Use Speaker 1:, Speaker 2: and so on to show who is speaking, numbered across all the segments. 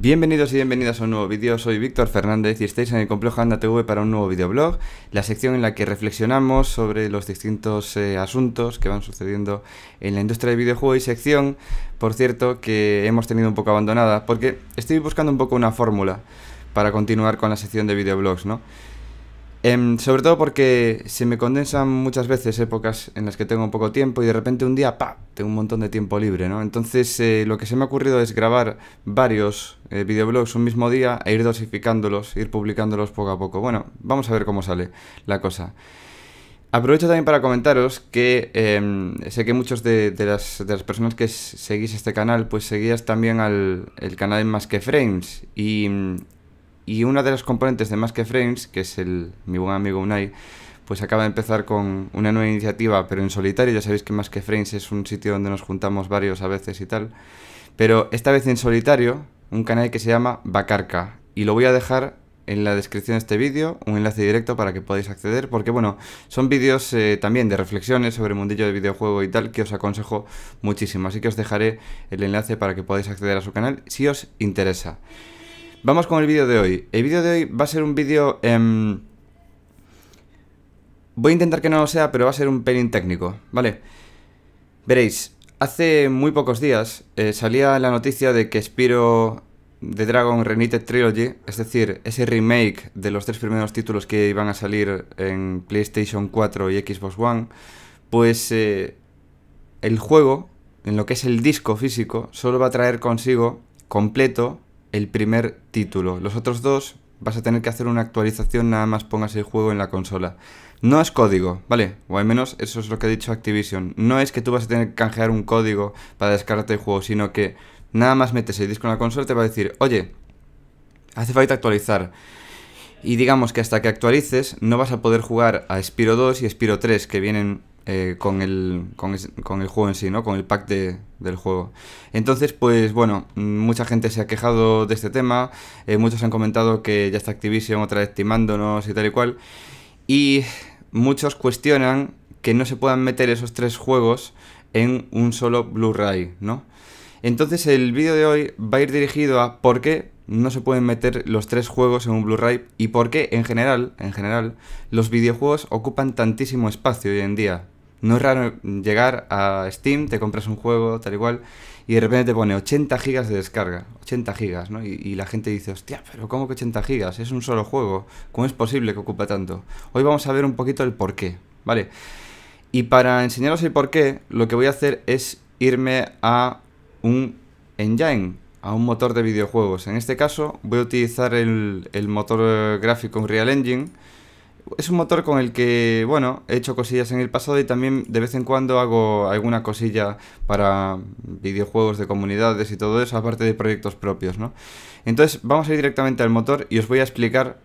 Speaker 1: Bienvenidos y bienvenidas a un nuevo vídeo, soy Víctor Fernández y estáis en el complejo Anda TV para un nuevo videoblog, la sección en la que reflexionamos sobre los distintos eh, asuntos que van sucediendo en la industria de videojuegos y sección, por cierto, que hemos tenido un poco abandonada, porque estoy buscando un poco una fórmula para continuar con la sección de videoblogs, ¿no? Em, sobre todo porque se me condensan muchas veces épocas en las que tengo poco tiempo y de repente un día, ¡pa!, tengo un montón de tiempo libre, ¿no? Entonces eh, lo que se me ha ocurrido es grabar varios eh, videoblogs un mismo día e ir dosificándolos, ir publicándolos poco a poco. Bueno, vamos a ver cómo sale la cosa. Aprovecho también para comentaros que em, sé que muchos de, las, personas que seguís este canal, pues seguías también al el canal Más que Frames. Y y una de las componentes de Más que Frames, que es el, mi buen amigo Unai, pues acaba de empezar con una nueva iniciativa, pero en solitario. Ya sabéis que Más que Frames es un sitio donde nos juntamos varios a veces y tal. Pero esta vez en solitario, un canal que se llama Bacarca. Y lo voy a dejar en la descripción de este vídeo, un enlace directo para que podáis acceder, porque bueno, son vídeos eh, también de reflexiones sobre el mundillo de videojuego y tal, que os aconsejo muchísimo. Así que os dejaré el enlace para que podáis acceder a su canal si os interesa. Vamos con el vídeo de hoy. El vídeo de hoy va a ser un vídeo... Em, voy a intentar que no lo sea, pero va a ser un pelín técnico, ¿vale? Veréis, hace muy pocos días eh, salía la noticia de que Spiro de Dragon Renite Trilogy, es decir, ese remake de los tres primeros títulos que iban a salir en PlayStation 4 y Xbox One, pues eh, el juego, en lo que es el disco físico, solo va a traer consigo completo el primer título. Los otros dos vas a tener que hacer una actualización nada más pongas el juego en la consola. No es código, ¿vale? O al menos eso es lo que ha dicho Activision. No es que tú vas a tener que canjear un código para descargarte el juego, sino que nada más metes el disco en la consola te va a decir, oye, hace falta actualizar. Y digamos que hasta que actualices no vas a poder jugar a Spiro 2 y Spiro 3 que vienen eh, con, el, juego en sí, ¿no? Con el pack del juego. Entonces, pues bueno, mm, mucha gente se ha quejado de este tema, eh, muchos han comentado que ya está Activision otra vez timándonos y tal y cual, y muchos cuestionan que no se puedan meter esos tres juegos en un solo Blu-ray, ¿no? Entonces el vídeo de hoy va a ir dirigido a por qué no se pueden meter los tres juegos en un Blu-ray y por qué en general, en general, los videojuegos ocupan tantísimo espacio hoy en día no es raro llegar a Steam, te compras un juego, tal y y de repente te pone 80 gigas de descarga. 80 gigas, ¿no? Y, la gente dice, hostia, pero ¿cómo que 80 gigas? Es un solo juego. ¿Cómo es posible que ocupe tanto? Hoy vamos a ver un poquito el por qué, ¿vale? Y para enseñaros el por qué, lo que voy a hacer es irme a un engine, a un motor de videojuegos. En este caso voy a utilizar el, el motor eh, gráfico Unreal Engine es un motor con el que, bueno, he hecho cosillas en el pasado y también de vez en cuando hago alguna cosilla para videojuegos de comunidades y todo eso, aparte de proyectos propios, ¿no? Entonces, vamos a ir directamente al motor y os voy a explicar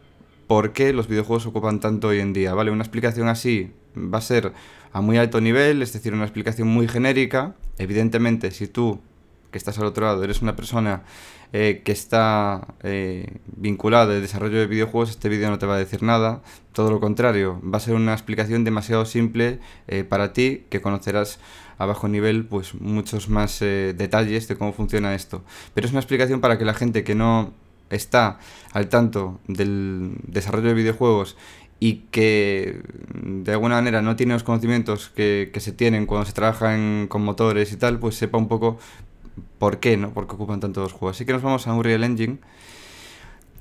Speaker 1: por qué los videojuegos ocupan tanto hoy en día, ¿vale? Una explicación así va a ser a muy alto nivel, es decir, una explicación muy genérica. Evidentemente, si tú que estás al otro lado, eres una persona eh, que está eh, vinculado al desarrollo de videojuegos, este vídeo no te va a decir nada. Todo lo contrario, va a ser una explicación demasiado simple eh, para ti, que conocerás a bajo nivel pues muchos más detalles de cómo funciona esto. Pero es una explicación para que la gente que no está al tanto del desarrollo de videojuegos y que de alguna manera no tiene los conocimientos que, que se tienen cuando se trabajan con motores y tal, pues sepa un poco por qué, ¿no? Porque ocupan tantos juegos. Así que nos vamos a Unreal Engine.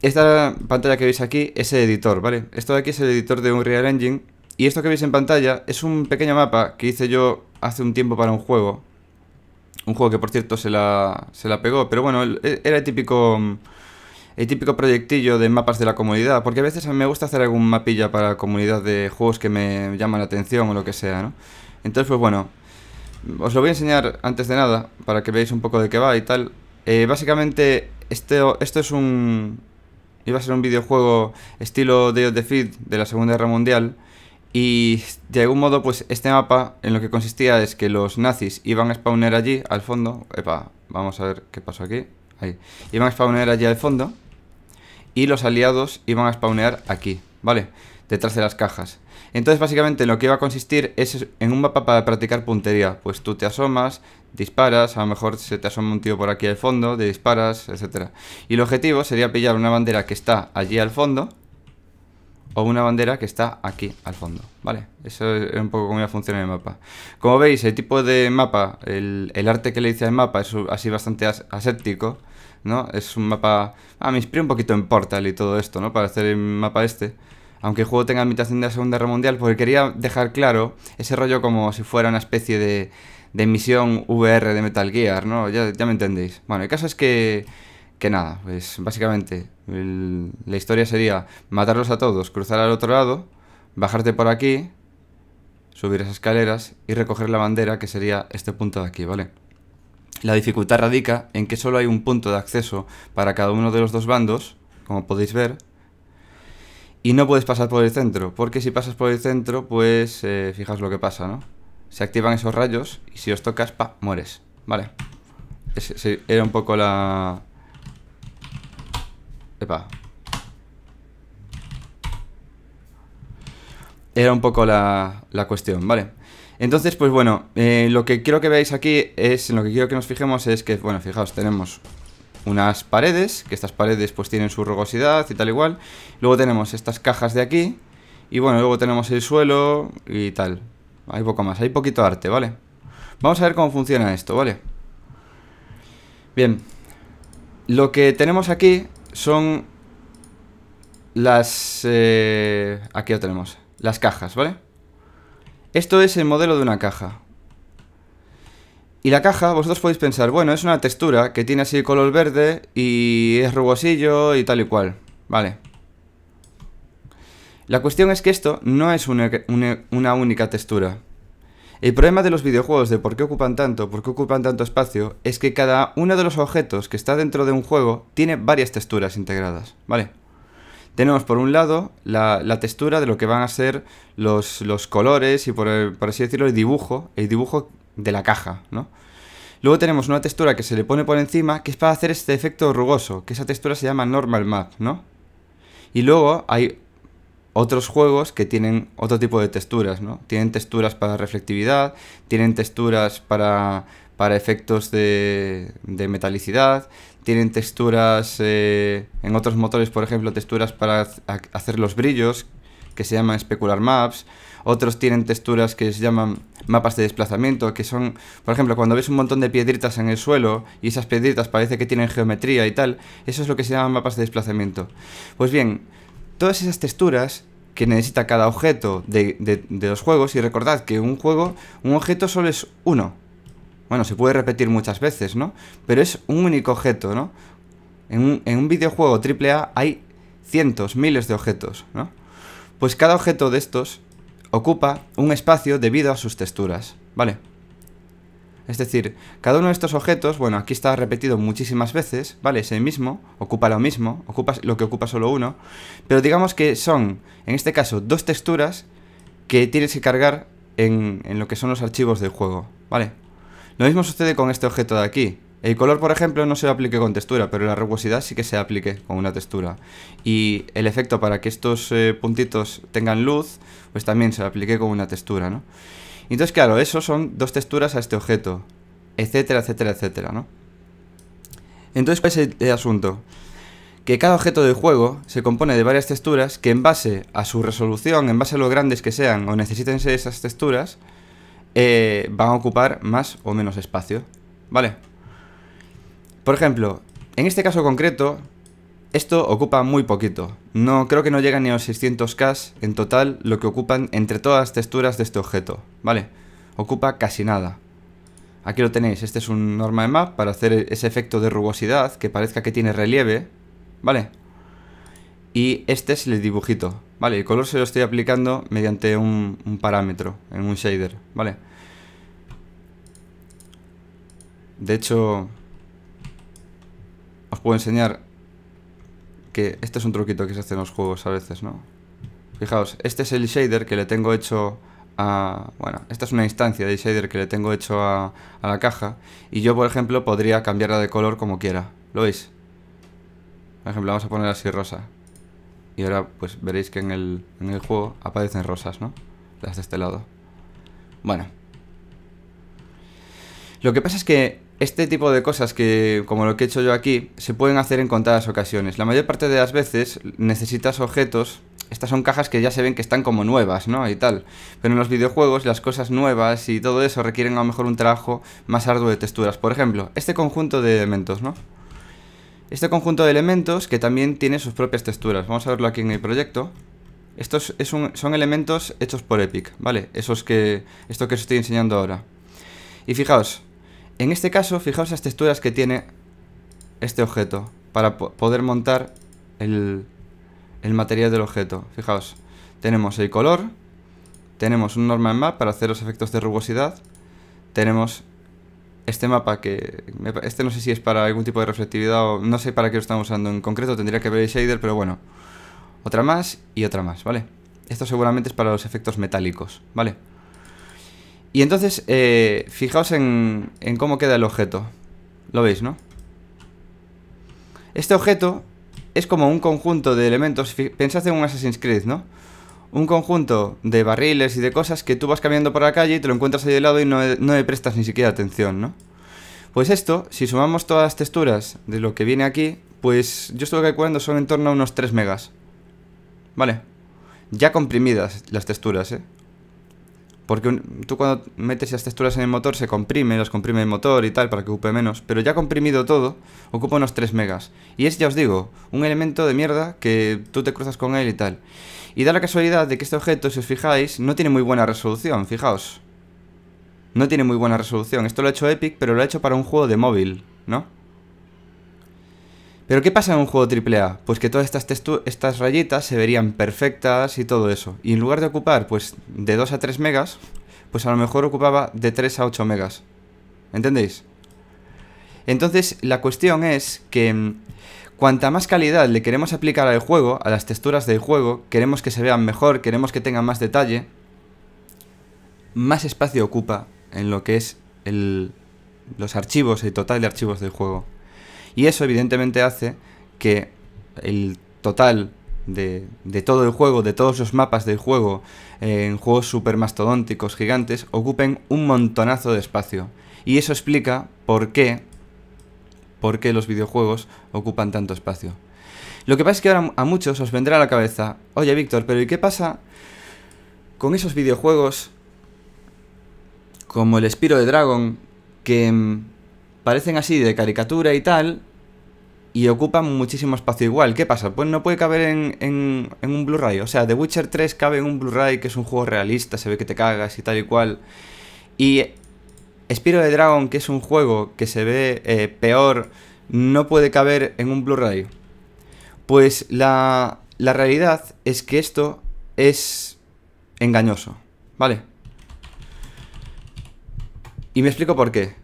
Speaker 1: Esta pantalla que veis aquí es el editor, ¿vale? Esto de aquí es el editor de Unreal Engine. Y esto que veis en pantalla es un pequeño mapa que hice yo hace un tiempo para un juego. Un juego que por cierto se la, se la pegó, pero bueno, e, era el típico, el típico proyectillo de mapas de la comunidad. Porque a veces me gusta hacer algún mapilla para comunidad de juegos que me llaman la atención o lo que sea, ¿no? Entonces, pues bueno, os lo voy a enseñar antes de nada, para que veáis un poco de qué va y tal. Eh, básicamente, este esto es un... Iba a ser un videojuego estilo Day of the Feed de la Segunda Guerra Mundial. Y de algún modo, pues este mapa en lo que consistía es que los nazis iban a spawner allí, al fondo. Epa, vamos a ver qué pasó aquí. Ahí. Iban a spawner allí al fondo. Y los aliados iban a spawnear aquí, ¿vale? Detrás de las cajas. Entonces básicamente lo que iba a consistir es en un mapa para practicar puntería. Pues tú te asomas, disparas, a lo mejor se te asoma un tío por aquí al fondo, te disparas, etc. Y el objetivo sería pillar una bandera que está allí al fondo o una bandera que está aquí al fondo, ¿vale? Eso es un poco cómo iba a funcionar el mapa. Como veis, el tipo de mapa, el, arte que le hice al mapa es así bastante aséptico, ¿no? Es un mapa... Ah, me inspiré un poquito en Portal y todo esto, ¿no? Para hacer el mapa este aunque el juego tenga ambientación de la Segunda Guerra Mundial, porque quería dejar claro ese rollo como si fuera una especie de, de misión VR de Metal Gear, ¿no? Ya, me entendéis. Bueno, el caso es que que nada, pues básicamente la historia sería matarlos a todos, cruzar al otro lado, bajarte por aquí, subir esas escaleras y recoger la bandera que sería este punto de aquí, ¿vale? La dificultad radica en que solo hay un punto de acceso para cada uno de los dos bandos, como podéis ver, y no puedes pasar por el centro, porque si pasas por el centro, pues eh, fijaos lo que pasa, ¿no? Se activan esos rayos y si os tocas, pa, mueres. Vale. era un poco la... Epa. Era un poco la, cuestión, ¿vale? Entonces, pues bueno, eh, lo que quiero que veáis aquí es, lo que quiero que nos fijemos es que, bueno, fijaos, tenemos unas paredes, que estas paredes pues tienen su rugosidad y tal igual. Luego tenemos estas cajas de aquí y bueno, luego tenemos el suelo y tal. Hay poco más, hay poquito arte, ¿vale? Vamos a ver cómo funciona esto, ¿vale? Bien, lo que tenemos aquí son las... Eh, aquí lo tenemos, las cajas, ¿vale? Esto es el modelo de una caja. Y la caja, vosotros podéis pensar, bueno, es una textura que tiene así el color verde y es rugosillo y tal y cual. Vale. La cuestión es que esto no es una, única textura. El problema de los videojuegos de por qué ocupan tanto, por qué ocupan tanto espacio, es que cada uno de los objetos que está dentro de un juego tiene varias texturas integradas, ¿vale? Tenemos por un lado la, textura de lo que van a ser los, los colores y por, por así decirlo el dibujo, el dibujo de la caja, ¿no? Luego tenemos una textura que se le pone por encima, que es para hacer este efecto rugoso, que esa textura se llama Normal Map, ¿no? Y luego hay otros juegos que tienen otro tipo de texturas, ¿no? Tienen texturas para reflectividad, tienen texturas para, para efectos de, de metalicidad, tienen texturas eh, en otros motores, por ejemplo, texturas para hacer los brillos, que se llaman Specular Maps, otros tienen texturas que se llaman mapas de desplazamiento, que son, por ejemplo, cuando ves un montón de piedritas en el suelo y esas piedritas parece que tienen geometría y tal, eso es lo que se llaman mapas de desplazamiento. Pues bien, todas esas texturas que necesita cada objeto de, los juegos, y recordad que un juego, un objeto solo es uno. Bueno, se puede repetir muchas veces, ¿no? Pero es un único objeto, ¿no? En un, en un videojuego AAA hay cientos, miles de objetos, ¿no? Pues cada objeto de estos ocupa un espacio debido a sus texturas, ¿vale? Es decir, cada uno de estos objetos, bueno, aquí está repetido muchísimas veces, ¿vale? Es el mismo, ocupa lo mismo, ocupa lo que ocupa solo uno, pero digamos que son, en este caso, dos texturas que tienes que cargar en, en lo que son los archivos del juego, ¿vale? Lo mismo sucede con este objeto de aquí, el color, por ejemplo, no se aplique con textura, pero la rugosidad sí que se aplique con una textura. Y el efecto para que estos eh, puntitos tengan luz, pues también se aplique con una textura, ¿no? Entonces, claro, eso son dos texturas a este objeto, etcétera, etcétera, etcétera, ¿no? Entonces, ¿cuál es el, asunto? Que cada objeto del juego se compone de varias texturas que en base a su resolución, en base a lo grandes que sean o necesiten ser esas texturas, eh, van a ocupar más o menos espacio, ¿vale? Por ejemplo, en este caso concreto, esto ocupa muy poquito. No creo que no llega ni a los 600k en total lo que ocupan entre todas las texturas de este objeto, ¿vale? Ocupa casi nada. Aquí lo tenéis, este es un normal map para hacer e-, ese efecto de rugosidad que parezca que tiene relieve, ¿vale? Y este es el dibujito, ¿vale? El color se lo estoy aplicando mediante un, un parámetro, en un shader, ¿vale? De hecho, Puedo enseñar que este es un truquito que se hace en los juegos a veces, ¿no? Fijaos, este es el shader que le tengo hecho a... Bueno, esta es una instancia de shader que le tengo hecho a, a la caja. Y yo, por ejemplo, podría cambiarla de color como quiera. ¿Lo veis? Por ejemplo, vamos a poner así rosa. Y ahora pues veréis que en el, en el juego aparecen rosas, ¿no? Las de este lado. Bueno. Lo que pasa es que este tipo de cosas que, como lo que he hecho yo aquí, se pueden hacer en contadas ocasiones. La mayor parte de las veces necesitas objetos estas son cajas que ya se ven que están como nuevas, ¿no? Y tal. Pero en los videojuegos las cosas nuevas y todo eso requieren a lo mejor un trabajo más arduo de texturas. Por ejemplo, este conjunto de elementos, ¿no? Este conjunto de elementos que también tiene sus propias texturas. Vamos a verlo aquí en el proyecto. Estos son elementos hechos por Epic, ¿vale? es que... esto que os estoy enseñando ahora. Y fijaos, en este caso, fijaos las texturas que tiene este objeto para poder montar el, el material del objeto. Fijaos, tenemos el color, tenemos un normal map para hacer los efectos de rugosidad, tenemos este mapa que... Este no sé si es para algún tipo de reflectividad o no sé para qué lo estamos usando en concreto, tendría que ver el shader, pero bueno. Otra más y otra más, ¿vale? Esto seguramente es para los efectos metálicos, ¿vale? Y entonces, eh, fijaos en, cómo queda el objeto. Lo veis, ¿no? Este objeto es como un conjunto de elementos. Pensad en un Assassin's Creed, ¿no? Un conjunto de barriles y de cosas que tú vas caminando por la calle y te lo encuentras ahí de lado y no, le prestas ni siquiera atención, ¿no? Pues esto, si sumamos todas las texturas de lo que viene aquí, pues yo estoy calculando son en torno a unos 3 megas. Vale. Ya comprimidas las texturas, ¿eh? Porque tú cuando metes las texturas en el motor se comprime, las comprime el motor y tal para que ocupe menos. Pero ya comprimido todo, ocupa unos 3 megas. Y es, ya os digo, un elemento de mierda que tú te cruzas con él y tal. Y da la casualidad de que este objeto, si os fijáis, no tiene muy buena resolución, fijaos. No tiene muy buena resolución. Esto lo ha hecho Epic, pero lo ha hecho para un juego de móvil, ¿no? Pero ¿qué pasa en un juego AAA? Pues que todas estas, rayitas se verían perfectas y todo eso. Y en lugar de ocupar pues de 2 a 3 megas, pues a lo mejor ocupaba de 3 a 8 megas. ¿Entendéis? Entonces la cuestión es que mm, cuanta más calidad le queremos aplicar al juego, a las texturas del juego, queremos que se vean mejor, queremos que tengan más detalle, más espacio ocupa en lo que es los archivos, el total de archivos del juego. Y eso evidentemente hace que el total de, todo el juego, de todos los mapas del juego, en juegos supermastodónticos gigantes, ocupen un montonazo de espacio. Y eso explica por qué, por qué los videojuegos ocupan tanto espacio. Lo que pasa es que ahora a muchos os vendrá a la cabeza, oye Víctor, pero ¿y qué pasa con esos videojuegos como el Espiro de Dragon que mm, parecen así de caricatura y tal, y ocupan muchísimo espacio igual. ¿Qué pasa? Pues no puede caber en, en, un Blu-ray. O sea, The Witcher 3 cabe en un Blu-ray que es un juego realista, se ve que te cagas y tal y cual. Y Spiro de Dragon, que es un juego que se ve eh, peor, no puede caber en un Blu-ray. Pues la, la realidad es que esto es engañoso, ¿vale? Y me explico por qué.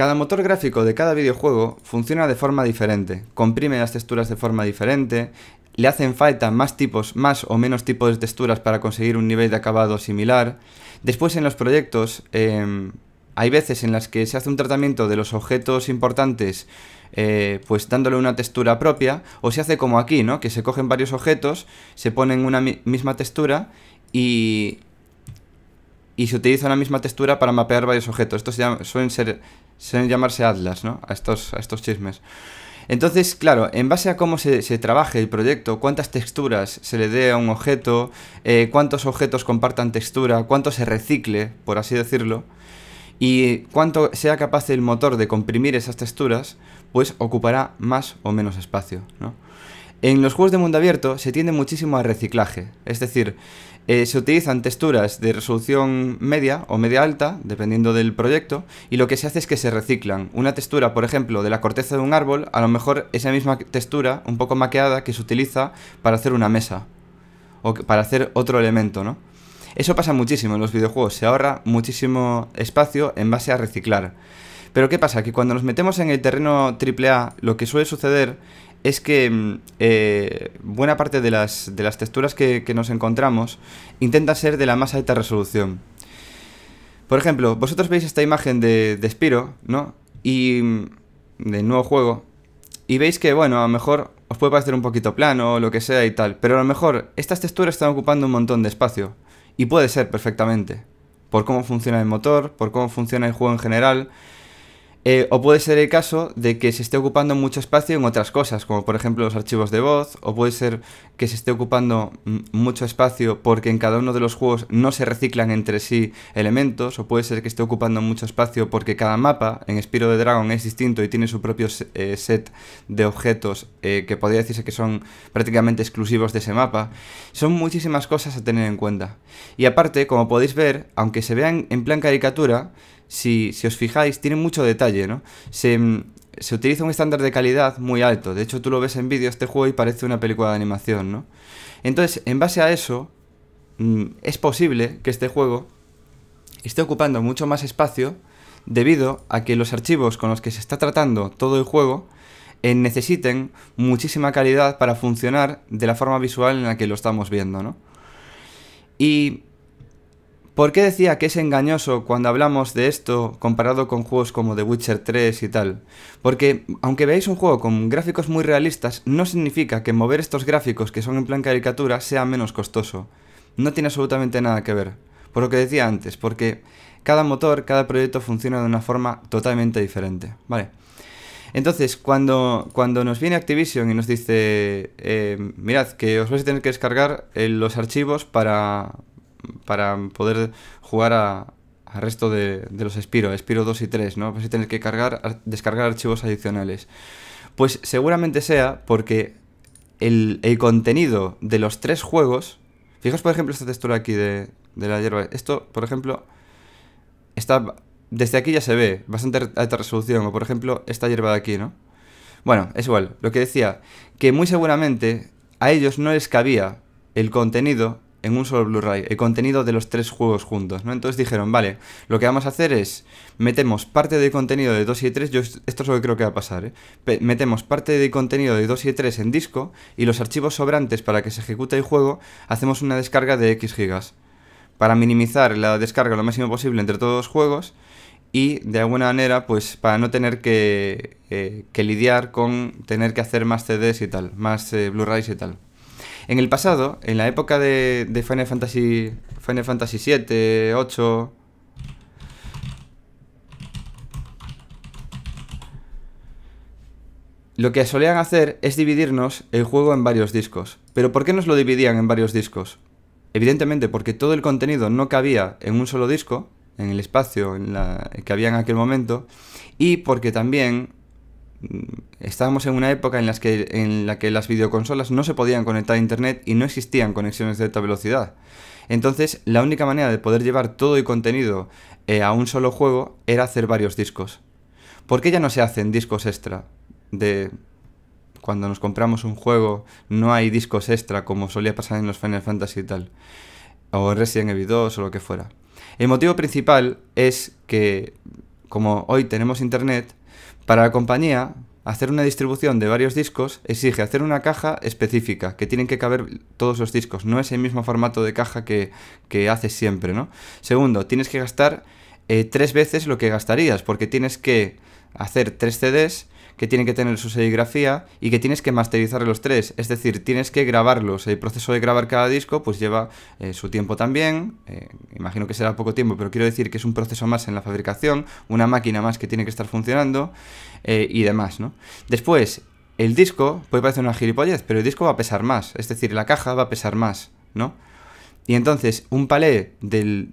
Speaker 1: Cada motor gráfico de cada videojuego funciona de forma diferente, comprime las texturas de forma diferente, le hacen falta más tipos, más o menos tipos de texturas para conseguir un nivel de acabado similar. Después en los proyectos em, hay veces en las que se hace un tratamiento de los objetos importantes eh, pues dándole una textura propia o se hace como aquí, ¿no? Que se cogen varios objetos, se ponen una misma textura y y se utiliza la misma textura para mapear varios objetos. Estos suelen ser Suelen llamarse Atlas, ¿no? A estos, a estos chismes. Entonces, claro, en base a cómo se, trabaje el proyecto, cuántas texturas se le dé a un objeto, eh, cuántos objetos compartan textura, cuánto se recicle, por así decirlo, y cuánto sea capaz el motor de comprimir esas texturas, pues ocupará más o menos espacio. En los juegos de mundo abierto se tiende muchísimo al reciclaje, es decir, eh, se utilizan texturas de resolución media o media alta, dependiendo del proyecto, y lo que se hace es que se reciclan. Una textura, por ejemplo, de la corteza de un árbol, a lo mejor esa misma textura, un poco maqueada, que se utiliza para hacer una mesa o para hacer otro elemento, ¿no? Eso pasa muchísimo en los videojuegos, se ahorra muchísimo espacio en base a reciclar. Pero ¿qué pasa? Que cuando nos metemos en el terreno AAA, lo que suele suceder es que mm, eh, buena parte de las, texturas que, nos encontramos intenta ser de la más alta resolución. Por ejemplo, vosotros veis esta imagen de, de Spiro, ¿no? Y mm, de nuevo juego, y veis que, bueno, a lo mejor os puede parecer un poquito plano o lo que sea y tal, pero a lo mejor estas texturas están ocupando un montón de espacio, y puede ser perfectamente, por cómo funciona el motor, por cómo funciona el juego en general, eh, o puede ser el caso de que se esté ocupando mucho espacio en otras cosas, como por ejemplo los archivos de voz, o puede ser que se esté ocupando mm, mucho espacio porque en cada uno de los juegos no se reciclan entre sí elementos, o puede ser que esté ocupando mucho espacio porque cada mapa en Spiro de Dragon es distinto y tiene su propio eh, set de objetos eh, que podría decirse que son prácticamente exclusivos de ese mapa. Son muchísimas cosas a tener en cuenta. Y aparte, como podéis ver, aunque se vean en plan caricatura, si, os fijáis, tiene mucho detalle, ¿no? Mm, se, utiliza un estándar de calidad muy alto. De hecho, tú lo ves en vídeo este juego y parece una película de animación, Entonces, en base a eso, mm, es posible que este juego esté ocupando mucho más espacio debido a que los archivos con los que se está tratando todo el juego eh, necesiten muchísima calidad para funcionar de la forma visual en la que lo estamos viendo, ¿no? Y ¿Por qué decía que es engañoso cuando hablamos de esto comparado con juegos como The Witcher 3 y tal? Porque aunque veáis un juego con gráficos muy realistas, no significa que mover estos gráficos que son en plan caricatura sea menos costoso. No tiene absolutamente nada que ver. Por lo que decía antes, porque cada motor, cada proyecto funciona de una forma totalmente diferente. Vale. Entonces, cuando, cuando nos viene Activision y nos dice, eh, mirad que os vais a tener que descargar eh, los archivos para, para poder jugar al resto de, los Spiro, Spiro 2 y 3, ¿no? si que cargar, descargar archivos adicionales. Pues seguramente sea porque el, contenido de los tres juegos... Fijaos, por ejemplo, esta textura aquí de, la hierba. Esto, por ejemplo, está... Desde aquí ya se ve, bastante alta resolución. O, por ejemplo, esta hierba de aquí, ¿no? Bueno, es igual. Lo que decía, que muy seguramente a ellos no les cabía el contenido en un solo Blu-ray, el contenido de los tres juegos juntos, ¿no? Entonces dijeron, vale, lo que vamos a hacer es, metemos parte del contenido de 2 y 3, yo esto es lo que creo que va a pasar, ¿eh? metemos parte del contenido de 2 y 3 en disco y los archivos sobrantes para que se ejecute el juego, hacemos una descarga de X gigas, para minimizar la descarga lo máximo posible entre todos los juegos y de alguna manera, pues para no tener que, eh, lidiar con tener que hacer más CDs y tal, más eh, Blu-rays y tal. En el pasado, en la época de, Final Fantasy. Final Fantasy Lo que solían hacer es dividirnos el juego en varios discos. ¿Pero por qué nos lo dividían en varios discos? Evidentemente porque todo el contenido no cabía en un solo disco, en el espacio que había en aquel momento, y porque también Mm, estábamos en una época en, que, en la que las videoconsolas no se podían conectar a Internet y no existían conexiones de alta velocidad. Entonces, la única manera de poder llevar todo el contenido eh, a un solo juego era hacer varios discos. ¿Por qué ya no se hacen discos extra? De cuando nos compramos un juego, no hay discos extra como solía pasar en los Final Fantasy y tal. O Resident Evil 2 o lo que fuera. El motivo principal es que, como hoy tenemos internet, para la compañía, hacer una distribución de varios discos exige hacer una caja específica, que tienen que caber todos los discos, no es el mismo formato de caja que, que haces siempre, ¿no? Segundo, tienes que gastar eh, tres veces lo que gastarías, porque tienes que hacer tres CDs que tiene que tener su serigrafía y que tienes que masterizar los tres. Es decir, tienes que grabarlos. El proceso de grabar cada disco pues lleva eh, su tiempo también. Eh, imagino que será poco tiempo, pero quiero decir que es un proceso más en la fabricación, una máquina más que tiene que estar funcionando eh, y demás, ¿no? Después, el disco puede parecer una gilipollez, pero el disco va a pesar más. Es decir, la caja va a pesar más, ¿no? Y entonces, un palé de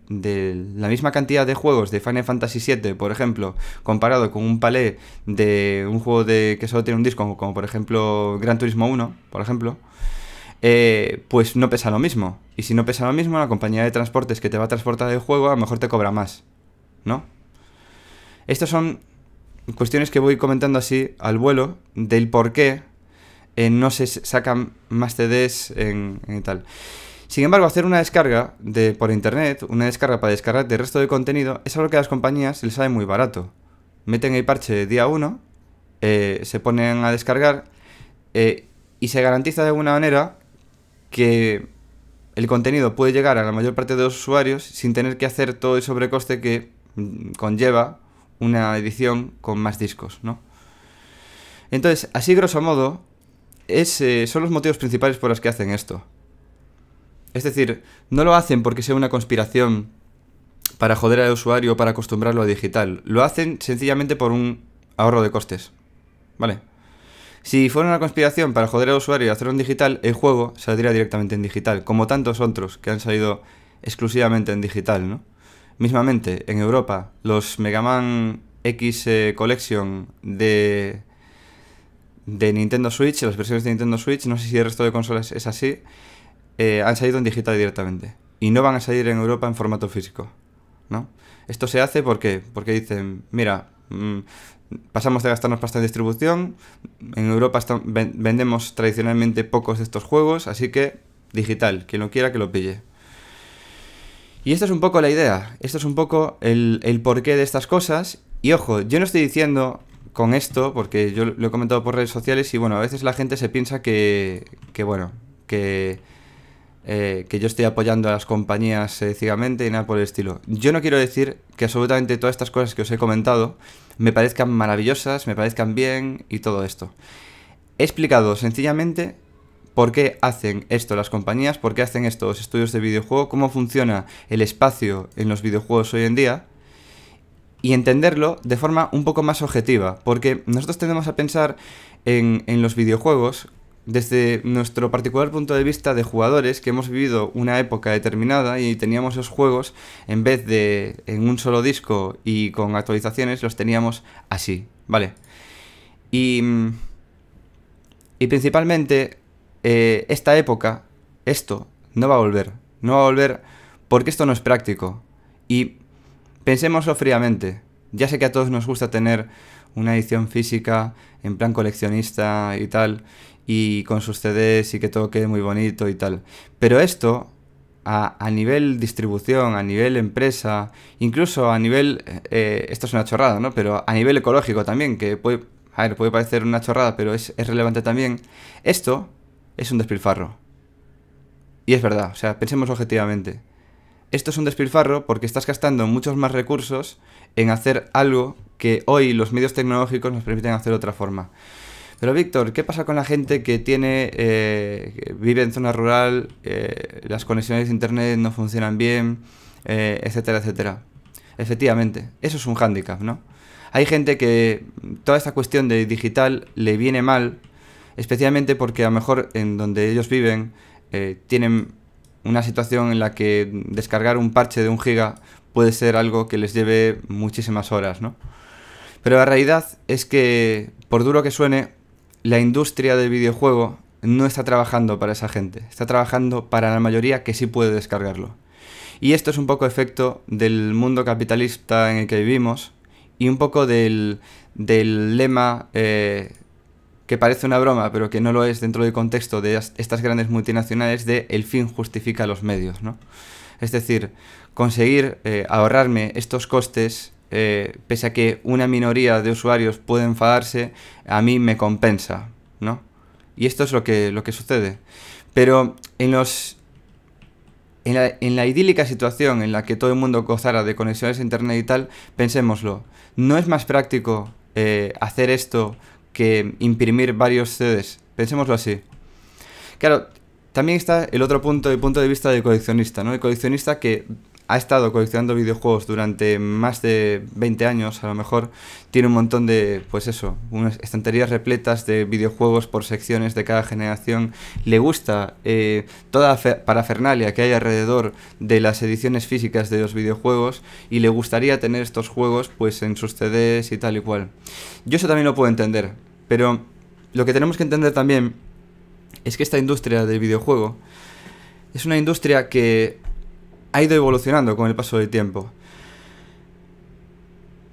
Speaker 1: la misma cantidad de juegos de Final Fantasy VII, por ejemplo, comparado con un palé de un juego de que solo tiene un disco, como, por ejemplo Gran Turismo 1, por ejemplo, eh, pues no pesa lo mismo. Y si no pesa lo mismo, la compañía de transportes que te va a transportar el juego a lo mejor te cobra más, ¿no? Estas son cuestiones que voy comentando así al vuelo del por qué eh, no se sacan más CDs en, en tal. Sin embargo, hacer una descarga de, por internet, una descarga para descargar el resto de contenido, es algo que a las compañías les sale muy barato. Meten el parche día 1, eh, se ponen a descargar eh, y se garantiza de alguna manera que el contenido puede llegar a la mayor parte de los usuarios sin tener que hacer todo el sobrecoste que mm, conlleva una edición con más discos, Entonces, así grosso modo, es, eh, son los motivos principales por los que hacen esto. Es decir, no lo hacen porque sea una conspiración para joder al usuario o para acostumbrarlo a digital. Lo hacen sencillamente por un ahorro de costes. ¿Vale? Si fuera una conspiración para joder al usuario y hacerlo en digital, el juego saldría directamente en digital, como tantos otros que han salido exclusivamente en digital, ¿no? Mismamente, en Europa, los Mega Man X eh, Collection de, de Nintendo Switch, las versiones de Nintendo Switch, no sé si el resto de consolas es así, eh, han salido en digital directamente y no van a salir en Europa en formato físico. ¿no? Esto se hace porque, porque dicen, mira, mm, pasamos de gastarnos pasta en distribución, en Europa vendemos tradicionalmente pocos de estos juegos, así que digital, quien lo quiera que lo pille. Y esta es un poco la idea, esto es un poco el, el porqué de estas cosas. Y ojo, yo no estoy diciendo con esto, porque yo lo he comentado por redes sociales y bueno, a veces la gente se piensa que, que bueno, que eh, que yo estoy apoyando a las compañías eh, ciegamente y nada por el estilo. Yo no quiero decir que absolutamente todas estas cosas que os he comentado me parezcan maravillosas, me parezcan bien y todo esto. He explicado sencillamente por qué hacen esto las compañías, por qué hacen esto los estudios de videojuego, cómo funciona el espacio en los videojuegos hoy en día y entenderlo de forma un poco más objetiva, porque nosotros tendemos a pensar en, en los videojuegos desde nuestro particular punto de vista de jugadores que hemos vivido una época determinada y teníamos esos juegos en vez de en un solo disco y con actualizaciones los teníamos así, ¿vale? Y, y principalmente eh, esta época, esto no va a volver, no va a volver porque esto no es práctico. Y pensémoslo fríamente, ya sé que a todos nos gusta tener una edición física en plan coleccionista y tal, y con sus CDs y que todo quede muy bonito y tal. Pero esto, a, nivel distribución, a nivel empresa, incluso a nivel, eh, esto es una chorrada, ¿no? Pero a nivel ecológico también, que puede, puede parecer una chorrada, pero es, es relevante también, esto es un despilfarro. Y es verdad, o sea, pensemos objetivamente. Esto es un despilfarro porque estás gastando muchos más recursos en hacer algo que hoy los medios tecnológicos nos permiten hacer de otra forma. Pero Víctor, ¿qué pasa con la gente que tiene eh, vive en zona rural, eh, las conexiones de internet no funcionan bien, eh, etcétera, etcétera? Efectivamente, eso es un hándicap, ¿no? Hay gente que toda esta cuestión de digital le viene mal, especialmente porque a lo mejor en donde ellos viven tienen una situación en la que descargar un parche de un giga puede ser algo que les lleve muchísimas horas, ¿no? Pero la realidad es que, por duro que suene, la industria del videojuego no está trabajando para esa gente, está trabajando para la mayoría que sí puede descargarlo. Y esto es un poco efecto del mundo capitalista en el que vivimos y un poco del, del lema eh, que parece una broma, pero que no lo es dentro del contexto de estas grandes multinacionales de el fin justifica los medios, ¿no? Es decir, conseguir eh, ahorrarme estos costes eh, pese a que una minoría de usuarios puede enfadarse, a mí me compensa, ¿no? Y esto es lo que, lo que sucede. Pero en los... En la, en la idílica situación en la que todo el mundo gozara de conexiones a internet y tal, pensémoslo, ¿no es más práctico eh, hacer esto que imprimir varios CDs? Pensémoslo así. Claro, también está el otro punto, punto de vista del coleccionista, ¿no? El coleccionista que ha estado coleccionando videojuegos durante más de 20 años, a lo mejor, tiene un montón de, pues eso, unas estanterías repletas de videojuegos por secciones de cada generación. Le gusta eh, toda parafernalia que hay alrededor de las ediciones físicas de los videojuegos y le gustaría tener estos juegos pues en sus CDs y tal y cual. Yo eso también lo puedo entender, pero lo que tenemos que entender también es que esta industria del videojuego es una industria que ha ido evolucionando con el paso del tiempo.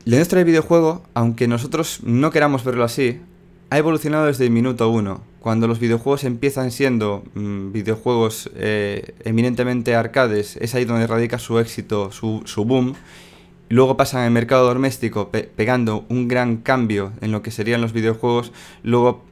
Speaker 1: La industria del videojuego, aunque nosotros no queramos verlo así, ha evolucionado desde el minuto uno, cuando los videojuegos empiezan siendo mm, videojuegos eh, eminentemente arcades, es ahí donde radica su éxito, su, boom, luego pasan al mercado doméstico pegando un gran cambio en lo que serían los videojuegos, luego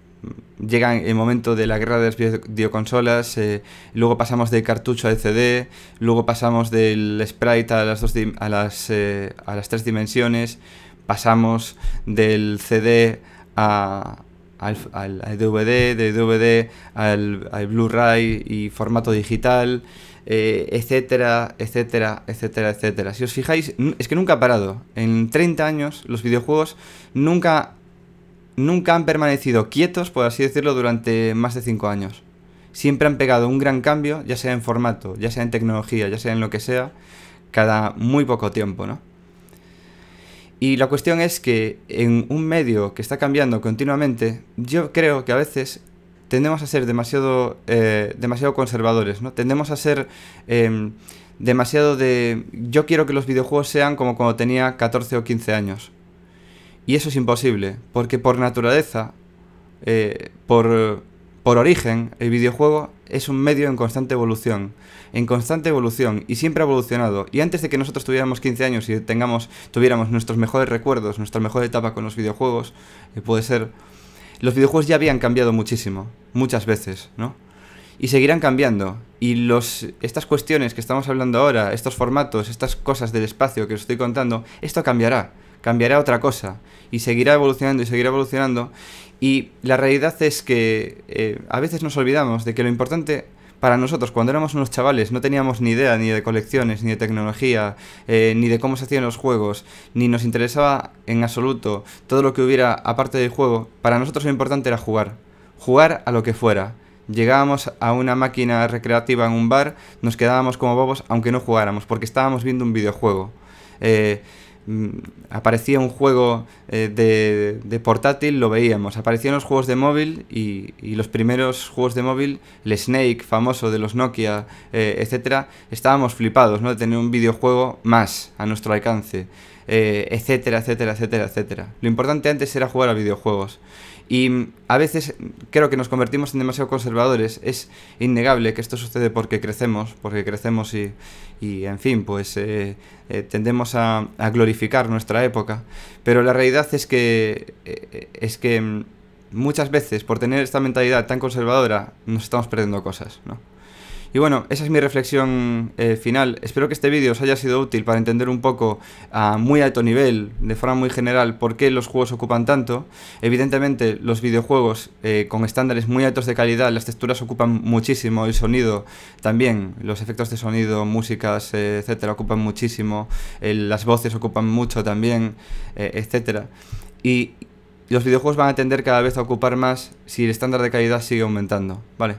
Speaker 1: llega el momento de la guerra de las videoconsolas, eh, luego pasamos del cartucho al CD, luego pasamos del sprite a las, dos eh, a las, tres dimensiones, pasamos del CD a, al, DVD, de DVD al, Blu-ray y formato digital, eh, etcétera, etcétera, etcétera, etcétera. Si os fijáis, es que nunca ha parado. En 30 años los videojuegos nunca nunca han permanecido quietos, por así decirlo, durante más de cinco años. Siempre han pegado un gran cambio, ya sea en formato, ya sea en tecnología, ya sea en lo que sea, cada muy poco tiempo, ¿no? Y la cuestión es que en un medio que está cambiando continuamente, yo creo que a veces tendemos a ser demasiado, eh, demasiado conservadores, ¿no? Tendemos a ser em, demasiado de... Yo quiero que los videojuegos sean como cuando tenía 14 o 15 años. Y eso es imposible, porque por naturaleza, eh, por, origen, el videojuego es un medio en constante evolución, en constante evolución y siempre ha evolucionado. Y antes de que nosotros tuviéramos 15 años y tengamos, tuviéramos nuestros mejores recuerdos, nuestra mejor etapa con los videojuegos, eh, puede ser, los videojuegos ya habían cambiado muchísimo, muchas veces, ¿no? Y seguirán cambiando. Y los, estas cuestiones que estamos hablando ahora, estos formatos, estas cosas del espacio que os estoy contando, esto cambiará cambiará otra cosa y seguirá evolucionando y seguirá evolucionando. Y la realidad es que eh, a veces nos olvidamos de que lo importante para nosotros, cuando éramos unos chavales, no teníamos ni idea ni de colecciones, ni de tecnología, eh, ni de cómo se hacían los juegos, ni nos interesaba en absoluto todo lo que hubiera aparte del juego. Para nosotros lo importante era jugar, jugar a lo que fuera. Llegábamos a una máquina recreativa en un bar, nos quedábamos como bobos aunque no jugáramos, porque estábamos viendo un videojuego. Eh, Mm, aparecía un juego eh, de, de, portátil, lo veíamos. Aparecían los juegos de móvil y, y, los primeros juegos de móvil, el Snake famoso de los Nokia, eh, etcétera, estábamos flipados ¿no? de tener un videojuego más a nuestro alcance, eh, etcétera, etcétera, etcétera, etcétera. Lo importante antes era jugar a videojuegos. Y a veces creo que nos convertimos en demasiado conservadores. Es innegable que esto sucede porque crecemos, porque crecemos y, en fin, pues eh, eh, tendemos a, glorificar nuestra época. Pero la realidad es que, eh, es que mm, muchas veces por tener esta mentalidad tan conservadora nos estamos perdiendo cosas, ¿no? Y bueno, esa es mi reflexión eh, final. Espero que este vídeo os haya sido útil para entender un poco a ah, muy alto nivel, de forma muy general, por qué los juegos ocupan tanto. Evidentemente, los videojuegos eh, con estándares muy altos de calidad, las texturas ocupan muchísimo, el sonido también, los efectos de sonido, músicas, eh, etcétera, ocupan muchísimo, las voces ocupan mucho también, etcétera. Y los videojuegos van a tender cada vez a ocupar más si el estándar de calidad sigue aumentando, ¿vale?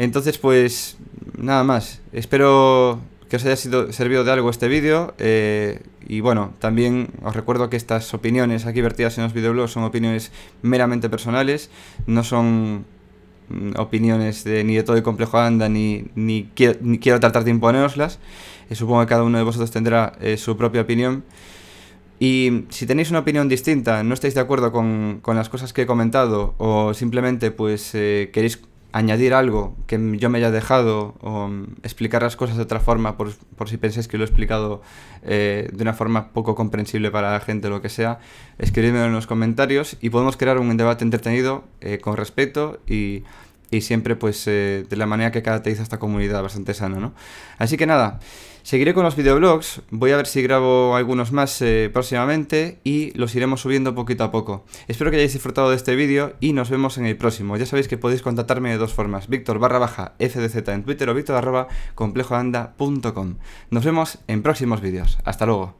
Speaker 1: Entonces, pues nada más. Espero que os haya sido, servido de algo este vídeo. Eh, y bueno, también os recuerdo que estas opiniones aquí vertidas en los videoblogs son opiniones meramente personales, no son mm, opiniones de, ni de todo el complejo anda, ni, quiero, tratar de imponeroslas. Eh, supongo que cada uno de vosotros tendrá eh, su propia opinión. Y si tenéis una opinión distinta, no estáis de acuerdo con, las cosas que he comentado o simplemente pues queréis añadir algo que yo me haya dejado o mm, explicar las cosas de otra forma por, si pensáis que lo he explicado eh, de una forma poco comprensible para la gente o lo que sea, escribidme en los comentarios y podemos crear un debate entretenido eh, con respeto y y siempre pues eh, de la manera que caracteriza esta comunidad, bastante sano. ¿no? Así que nada, seguiré con los videoblogs, voy a ver si grabo algunos más eh, próximamente y los iremos subiendo poquito a poco. Espero que hayáis disfrutado de este vídeo y nos vemos en el próximo. Ya sabéis que podéis contactarme de dos formas, víctor barra baja fdz en Twitter o víctor arroba complejoanda.com. Nos vemos en próximos vídeos. Hasta luego.